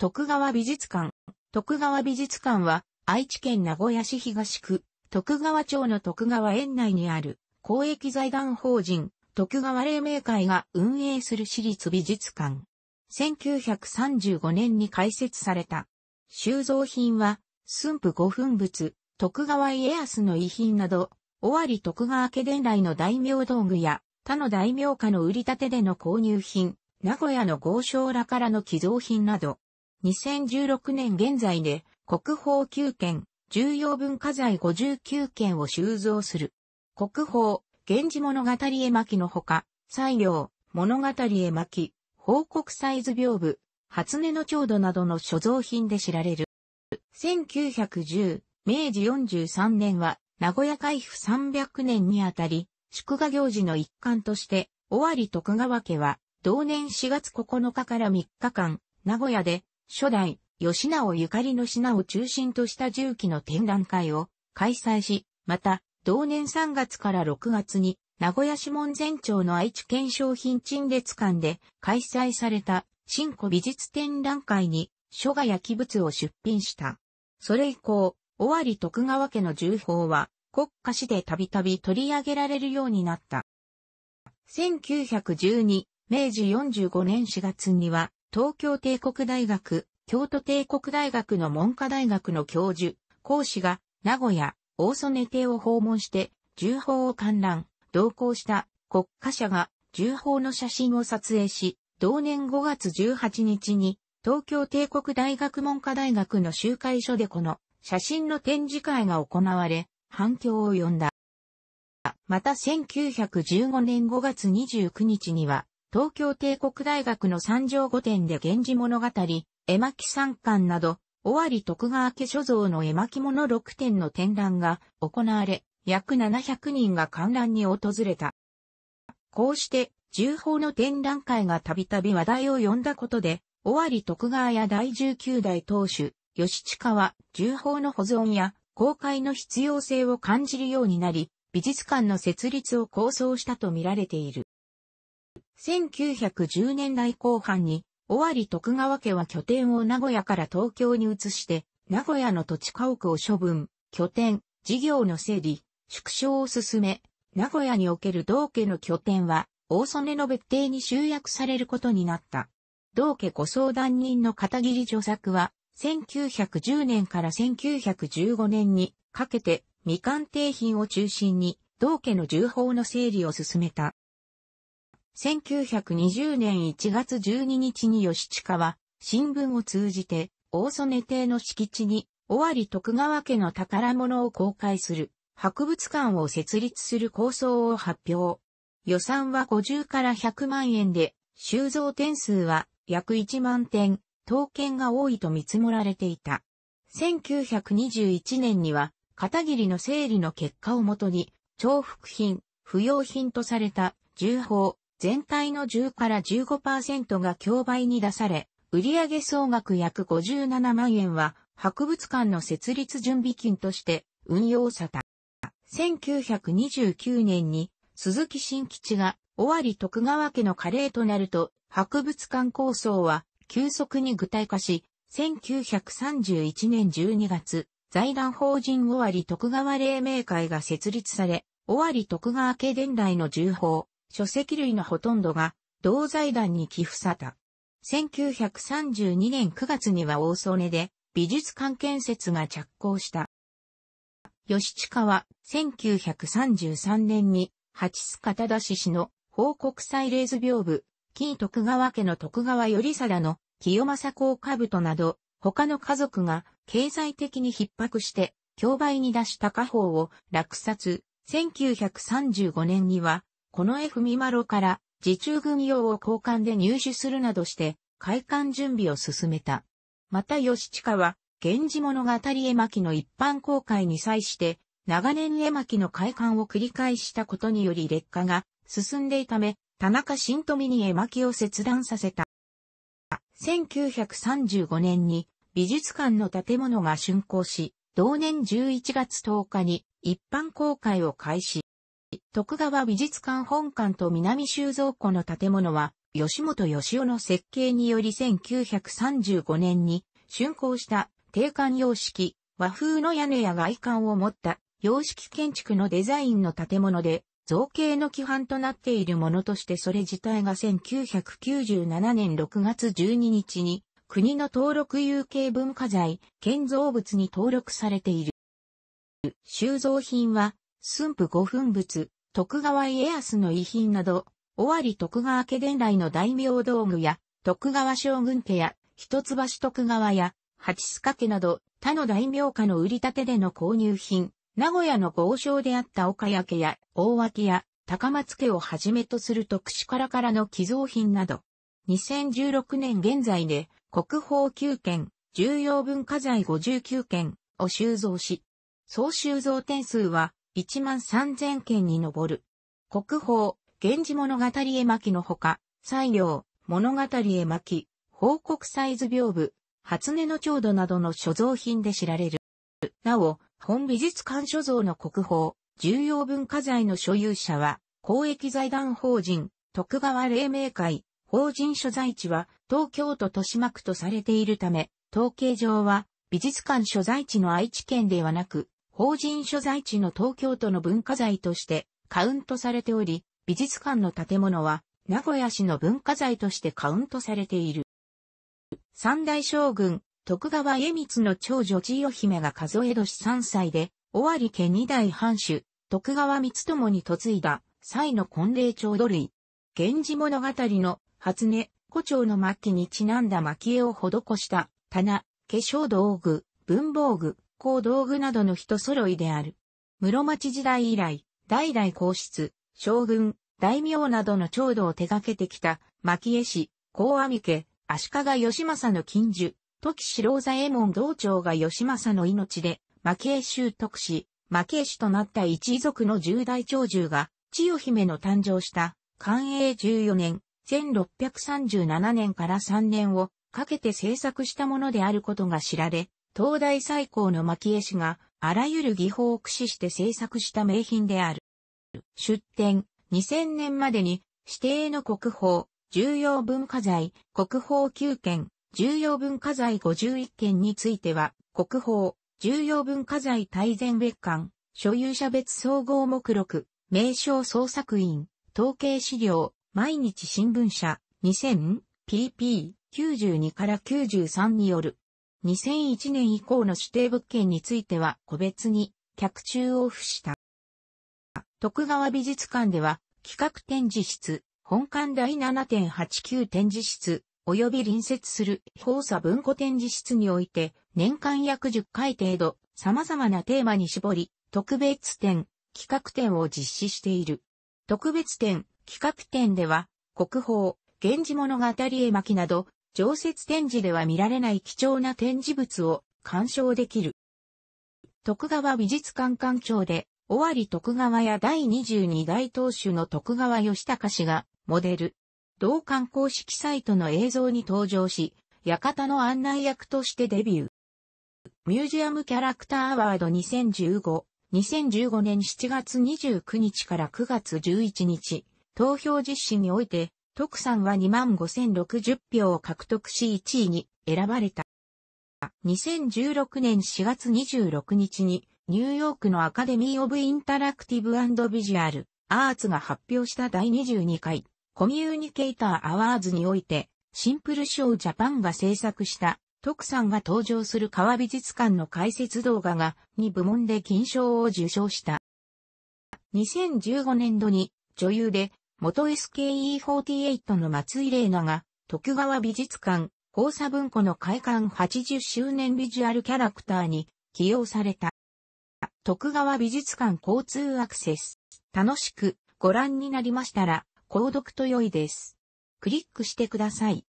徳川美術館。徳川美術館は、愛知県名古屋市東区、徳川町の徳川園内にある、公益財団法人、徳川黎明会が運営する私立美術館。1935年に開設された。収蔵品は、駿府五分物、徳川家康の遺品など、尾張徳川家伝来の大名道具や、他の大名家の売り立てでの購入品、名古屋の豪商らからの寄贈品など、2016年現在で国宝9件、重要文化財59件を収蔵する。国宝、源氏物語絵巻のほか、西行、物語絵巻、報告サイズ屏風、初音の長度などの所蔵品で知られる。1910、明治43年は、名古屋海府300年にあたり、祝賀行事の一環として、尾張徳川家は、同年4月9日から3日間、名古屋で初代、吉直ゆかりの品を中心とした重機の展覧会を開催し、また、同年3月から6月に、名古屋市門前町の愛知県商品陳列館で開催された新古美術展覧会に書画や器物を出品した。それ以降、尾張徳川家の重宝は国家史でたびたび取り上げられるようになった。1912、明治45年4月には東京帝国大学、京都帝国大学の文科大学の教授、講師が、名古屋、大曽根邸を訪問して、重宝を観覧、同行した国家者が重宝の写真を撮影し、同年5月18日に、東京帝国大学文科大学の集会所でこの写真の展示会が行われ、反響を呼んだ。また1915年5月29日には、東京帝国大学の三条御殿で源氏物語、絵巻三巻など、尾張徳川家所蔵の絵巻物6点の展覧が行われ、約700人が観覧に訪れた。こうして、重宝の展覧会がたびたび話題を呼んだことで、尾張徳川や第19代当主、吉近は、重宝の保存や公開の必要性を感じるようになり、美術館の設立を構想したとみられている。1910年代後半に、尾張徳川家は拠点を名古屋から東京に移して、名古屋の土地家屋を処分、拠点、事業の整理、縮小を進め、名古屋における道家の拠点は、大曽根の別邸に集約されることになった。道家ご相談人の片桐助作は、1910年から1915年にかけて、未鑑定品を中心に、道家の重宝の整理を進めた。1920年1月12日に吉近は、新聞を通じて、大曽根邸の敷地に、尾張徳川家の宝物を公開する、博物館を設立する構想を発表。予算は50から100万円で、収蔵点数は約1万点、刀剣が多いと見積もられていた。1921年には、片桐の整理の結果をもとに、重複品、不要品とされた、重宝、全体の10から15%が競売に出され、売上総額約57万円は、博物館の設立準備金として運用された。1929年に鈴木新吉が尾張徳川家のカレーとなると、博物館構想は急速に具体化し、1931年12月、財団法人尾張徳川黎明会が設立され、尾張徳川家伝来の重宝、書籍類のほとんどが同財団に寄付された。1932年9月には大曽根で美術館建設が着工した。吉近は1933年に八須方田氏氏の報告祭ーズ屏風、金徳川家の徳川頼貞の清正公兜など、他の家族が経済的に逼迫して、競売に出した家宝を落札、1935年にはこの F・ ミマロから、自中軍用を交換で入手するなどして、開館準備を進めた。また地下は、源氏物語絵巻の一般公開に際して、長年絵巻の開館を繰り返したことにより劣化が進んでいたため、田中新富に絵巻を切断させた。1935年に美術館の建物が竣工し、同年11月10日に一般公開を開始。徳川美術館本館と南収蔵庫の建物は、吉本義雄の設計により1935年に、竣工した定館様式、和風の屋根や外観を持った様式建築のデザインの建物で、造形の規範となっているものとしてそれ自体が1997年6月12日に国の登録有形文化財建造物に登録されている。収蔵品は駿府五分仏、徳川家康の遺品など、尾張徳川家伝来の大名道具や、徳川将軍家や、一橋徳川や、八須賀家など、他の大名家の売り立てでの購入品、名古屋の豪商であった岡谷家や、大脇や、高松家をはじめとする特殊からからの寄贈品など、2016年現在で、国宝9件、重要文化財59件を収蔵し、総収蔵点数は1万3000件に上る。国宝、源氏物語絵巻のほか、西行、物語絵巻、報告サイズ屏風、初音の長度などの所蔵品で知られる。なお、本美術館所蔵の国宝、重要文化財の所有者は、公益財団法人、徳川黎明会、法人所在地は東京都豊島区とされているため、統計上は美術館所在地の愛知県ではなく、法人所在地の東京都の文化財としてカウントされており、美術館の建物は名古屋市の文化財としてカウントされている。三大将軍、徳川家光の長女千代姫が数え年3歳で、尾張家二代藩主、徳川光友に嫁いだ、際の婚礼長土類。源氏物語の初音、古町の末期にちなんだ蒔絵を施した、棚、化粧道具、文房具、工道具などの人揃いである。室町時代以来、代々皇室、将軍、大名などの長度を手掛けてきた、牧江氏、高阿弥家、足利義政の近所、時志郎左衛門道長が義政の命で、牧江州徳氏、牧江氏となった一族の十大長寿が、千代姫の誕生した、寛永14年、1637年から3年をかけて制作したものであることが知られ、東大最高の蒔絵師が、あらゆる技法を駆使して制作した名品である。出展、2000年までに、指定の国宝、重要文化財、国宝9件、重要文化財51件については、国宝、重要文化財大全別館、所有者別総合目録、名称創作員、統計資料、毎日新聞社、2000、pp92 から93による、2001年以降の指定物件については個別に客中を付した。徳川美術館では企画展示室、本館第7.89展示室、及び隣接する法佐文庫展示室において、年間約10回程度、様々なテーマに絞り、特別展、企画展を実施している。特別展、企画展では、国宝、源氏物語絵巻など、常設展示では見られない貴重な展示物を鑑賞できる。徳川美術館館長で、尾張徳川や第22代当主の徳川義隆氏が、モデル。同館公式サイトの映像に登場し、館の案内役としてデビュー。ミュージアムキャラクターアワード2015、2015年7月29日から9月11日、投票実施において、徳さんは25,060票を獲得し1位に選ばれた。2016年4月26日にニューヨークのアカデミー・オブ・インタラクティブビジュアル・アーツが発表した第22回コミュニケーター・アワーズにおいてシンプルショージャパンが制作した徳さんが登場する川美術館の解説動画が2部門で金賞を受賞した。2015年度に女優で元 SKE48 の松井玲奈が、徳川美術館、交差文庫の開館80周年ビジュアルキャラクターに起用された。徳川美術館交通アクセス。楽しくご覧になりましたら、購読と良いです。クリックしてください。